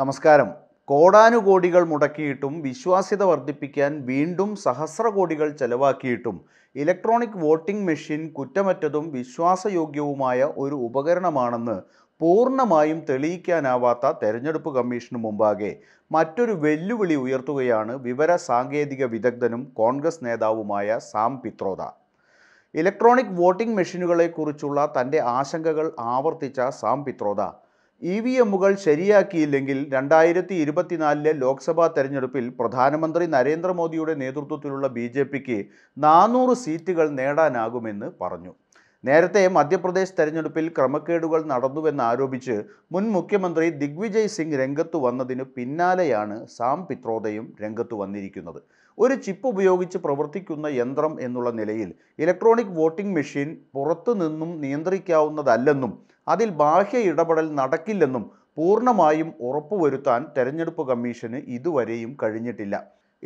നമസ്കാരം കോടാനുകോടികൾ മുടക്കിയിട്ടും വിശ്വാസ്യത വർദ്ധിപ്പിക്കാൻ വീണ്ടും സഹസ്രകോടികൾ ചെലവാക്കിയിട്ടും ഇലക്ട്രോണിക് വോട്ടിംഗ് മെഷീൻ കുറ്റമറ്റതും വിശ്വാസയോഗ്യവുമായ ഒരു ഉപകരണമാണെന്ന് പൂർണ്ണമായും തെളിയിക്കാനാവാത്ത തെരഞ്ഞെടുപ്പ് കമ്മീഷന് മുമ്പാകെ മറ്റൊരു വെല്ലുവിളി ഉയർത്തുകയാണ് വിവര സാങ്കേതിക വിദഗ്ധനും കോൺഗ്രസ് നേതാവുമായ സാം പിത്രോദ ഇലക്ട്രോണിക് വോട്ടിംഗ് മെഷീനുകളെക്കുറിച്ചുള്ള തൻ്റെ ആശങ്കകൾ ആവർത്തിച്ച സാം പിത്രോദ ഇ വി എമ്മുകൾ ശരിയാക്കിയില്ലെങ്കിൽ രണ്ടായിരത്തി ഇരുപത്തിനാലിലെ ലോക്സഭാ തെരഞ്ഞെടുപ്പിൽ പ്രധാനമന്ത്രി നരേന്ദ്രമോദിയുടെ നേതൃത്വത്തിലുള്ള ബി ജെ പിക്ക് നാനൂറ് സീറ്റുകൾ നേടാനാകുമെന്ന് പറഞ്ഞു നേരത്തെ മധ്യപ്രദേശ് തെരഞ്ഞെടുപ്പിൽ ക്രമക്കേടുകൾ നടന്നുവെന്നാരോപിച്ച് മുൻ മുഖ്യമന്ത്രി ദിഗ്വിജയ് സിംഗ് രംഗത്തു വന്നതിന് പിന്നാലെയാണ് സാം പിത്രോദയും രംഗത്തു വന്നിരിക്കുന്നത് ഒരു ചിപ്പ് ഉപയോഗിച്ച് പ്രവർത്തിക്കുന്ന യന്ത്രം എന്നുള്ള നിലയിൽ ഇലക്ട്രോണിക് വോട്ടിംഗ് മെഷീൻ പുറത്തു നിന്നും നിയന്ത്രിക്കാവുന്നതല്ലെന്നും അതിൽ ബാഹ്യ ഇടപെടൽ നടക്കില്ലെന്നും പൂർണ്ണമായും ഉറപ്പുവരുത്താൻ തെരഞ്ഞെടുപ്പ് കമ്മീഷന് ഇതുവരെയും കഴിഞ്ഞിട്ടില്ല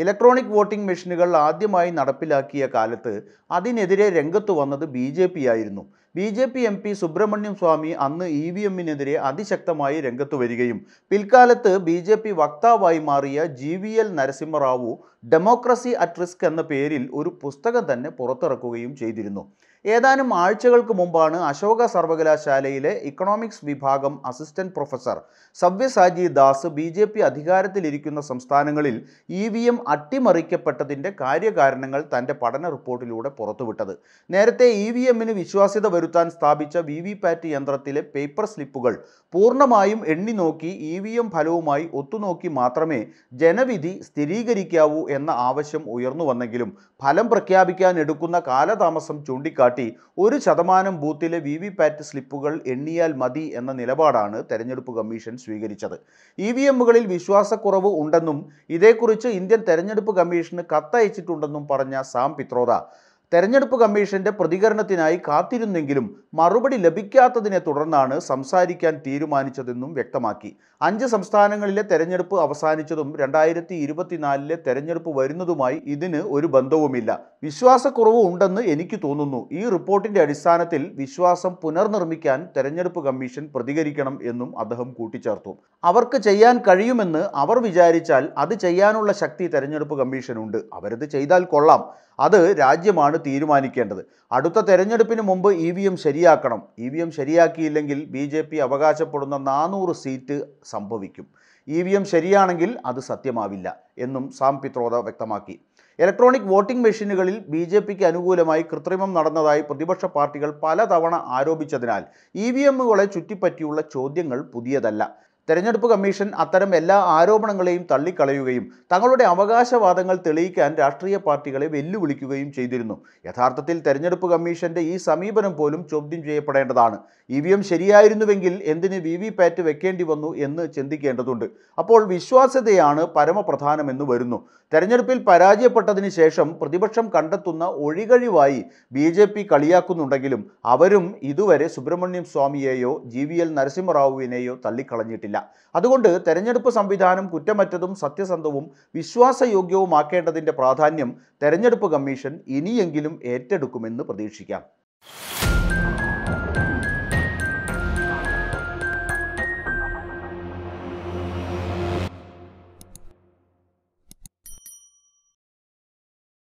ഇലക്ട്രോണിക് വോട്ടിംഗ് മെഷീനുകൾ ആദ്യമായി നടപ്പിലാക്കിയ കാലത്ത് അതിനെതിരെ രംഗത്തു വന്നത് ബി ആയിരുന്നു B J P M P Subramanian Swamy അന്ന് ഇ വി എമ്മിനെതിരെ അതിശക്തമായി രംഗത്തു വരികയും പിൽക്കാലത്ത് ബി ജെ പി വക്താവായി മാറിയ G V L Narasimha Rao democracy at risk എന്ന പേരിൽ ഒരു പുസ്തകം തന്നെ പുറത്തിറക്കുകയും ചെയ്തിരുന്നു ഏതാനും ആഴ്ചകൾക്ക് മുമ്പാണ് അശോക സർവകലാശാലയിലെ ഇക്കണോമിക്സ് വിഭാഗം അസിസ്റ്റന്റ് പ്രൊഫസർ സവ്യസാജി ദാസ് ബി ജെ പി അധികാരത്തിലിരിക്കുന്ന സംസ്ഥാനങ്ങളിൽ ഇ വി എം അട്ടിമറിക്കപ്പെട്ടതിൻ്റെ കാര്യകാരണങ്ങൾ തൻ്റെ പഠന റിപ്പോർട്ടിലൂടെ പുറത്തുവിട്ടത് നേരത്തെ ഇ വി എമ്മിന് വിശ്വാസ്യത വരുത്താൻ സ്ഥാപിച്ച വി വി പാറ്റ് യന്ത്രത്തിലെ പേപ്പർ സ്ലിപ്പുകൾ പൂർണ്ണമായും എണ്ണി നോക്കി ഇ വി എം ഫലവുമായി ഒത്തുനോക്കി മാത്രമേ ജനവിധി സ്ഥിരീകരിക്കാവൂ എന്ന ആവശ്യം ഉയർന്നു വന്നെങ്കിലും ഫലം പ്രഖ്യാപിക്കാൻ എടുക്കുന്ന കാലതാമസം ചൂണ്ടിക്കാട്ടി ഒരു ശതമാനം ബൂത്തിലെ വി വി പാറ്റ് സ്ലിപ്പുകൾ എണ്ണിയാൽ മതി എന്ന നിലപാടാണ് തെരഞ്ഞെടുപ്പ് കമ്മീഷൻ സ്വീകരിച്ചത് ഇ വി എമ്മുകളിൽ വിശ്വാസക്കുറവ് ഉണ്ടെന്നും ഇതേക്കുറിച്ച് ഇന്ത്യൻ തെരഞ്ഞെടുപ്പ് കമ്മീഷന് കത്തയച്ചിട്ടുണ്ടെന്നും പറഞ്ഞ സാം പിത്രോദ തെരഞ്ഞെടുപ്പ് കമ്മീഷന്റെ പ്രതികരണത്തിനായി കാത്തിരുന്നെങ്കിലും മറുപടി ലഭിക്കാത്തതിനെ തുടർന്നാണ് സംസാരിക്കാൻ തീരുമാനിച്ചതെന്നും വ്യക്തമാക്കി അഞ്ച് സംസ്ഥാനങ്ങളിലെ തെരഞ്ഞെടുപ്പ് അവസാനിച്ചതും രണ്ടായിരത്തി ഇരുപത്തിനാലിലെ തെരഞ്ഞെടുപ്പ് വരുന്നതുമായി ഇതിന് ഒരു ബന്ധവുമില്ല വിശ്വാസക്കുറവ് ഉണ്ടെന്ന് എനിക്ക് തോന്നുന്നു ഈ റിപ്പോർട്ടിന്റെ അടിസ്ഥാനത്തിൽ വിശ്വാസം പുനർനിർമ്മിക്കാൻ തെരഞ്ഞെടുപ്പ് കമ്മീഷൻ പ്രതികരിക്കണം എന്നും അദ്ദേഹം കൂട്ടിച്ചേർത്തു അവർക്ക് ചെയ്യാൻ കഴിയുമെന്ന് അവർ വിചാരിച്ചാൽ അത് ചെയ്യാനുള്ള ശക്തി തെരഞ്ഞെടുപ്പ് കമ്മീഷനുണ്ട് അവരത് ചെയ്താൽ കൊള്ളാം അത് രാജ്യമാണ് എന്നാണ് തീരുമാനിക്കേണ്ടത് അടുത്ത തെരഞ്ഞെടുപ്പിന് മുമ്പ് ഇ വി എം ശരിയാക്കണം ഇ വി എം ശരിയാക്കിയില്ലെങ്കിൽ ബി ജെ പി അവകാശപ്പെടുന്ന നാനൂറ് സീറ്റ് സംഭവിക്കും ഇ വി എം ശരിയാണെങ്കിൽ അത് സത്യമാവില്ല എന്നും സാം പിത്രോദ വ്യക്തമാക്കി ഇലക്ട്രോണിക് വോട്ടിംഗ് മെഷീനുകളിൽ ബി ജെ പിക്ക് അനുകൂലമായി കൃത്രിമം നടന്നതായി പ്രതിപക്ഷ പാർട്ടികൾ പലതവണ ആരോപിച്ചതിനാൽ ഇ വി എമ്മുകളെ ചുറ്റിപ്പറ്റിയുള്ള ചോദ്യങ്ങൾ പുതിയതല്ല തെരഞ്ഞെടുപ്പ് കമ്മീഷൻ അത്തരം എല്ലാ ആരോപണങ്ങളെയും തള്ളിക്കളയുകയും തങ്ങളുടെ അവകാശവാദങ്ങൾ തെളിയിക്കാൻ രാഷ്ട്രീയ പാർട്ടികളെ വെല്ലുവിളിക്കുകയും ചെയ്തിരുന്നു യഥാർത്ഥത്തിൽ തെരഞ്ഞെടുപ്പ് കമ്മീഷന്റെ ഈ സമീപനം പോലും ചോദ്യം ചെയ്യപ്പെടേണ്ടതാണ് ഇ വി എം ശരിയായിരുന്നുവെങ്കിൽ എന്തിന് വി വി പാറ്റ് വെക്കേണ്ടി വന്നു എന്ന് ചിന്തിക്കേണ്ടതുണ്ട് അപ്പോൾ വിശ്വാസ്യതയാണ് പരമപ്രധാനമെന്ന് വരുന്നു തെരഞ്ഞെടുപ്പിൽ പരാജയപ്പെട്ടതിന് ശേഷം പ്രതിപക്ഷം കണ്ടെത്തുന്ന ഒഴികഴിവായി ബി ജെ പി കളിയാക്കുന്നുണ്ടെങ്കിലും അവരും ഇതുവരെ സുബ്രഹ്മണ്യം സ്വാമിയെയോ ജി വി എൽ നരസിംഹറാവുവിനെയോ തള്ളിക്കളഞ്ഞിട്ടില്ല സാധിക്കില്ല അതുകൊണ്ട് തെരഞ്ഞെടുപ്പ് സംവിധാനം കുറ്റമറ്റതും സത്യസന്ധവും വിശ്വാസയോഗ്യവുമാക്കേണ്ടതിൻ്റെ പ്രാധാന്യം തെരഞ്ഞെടുപ്പ് കമ്മീഷൻ ഇനിയെങ്കിലും ഏറ്റെടുക്കുമെന്ന് പ്രതീക്ഷിക്കാം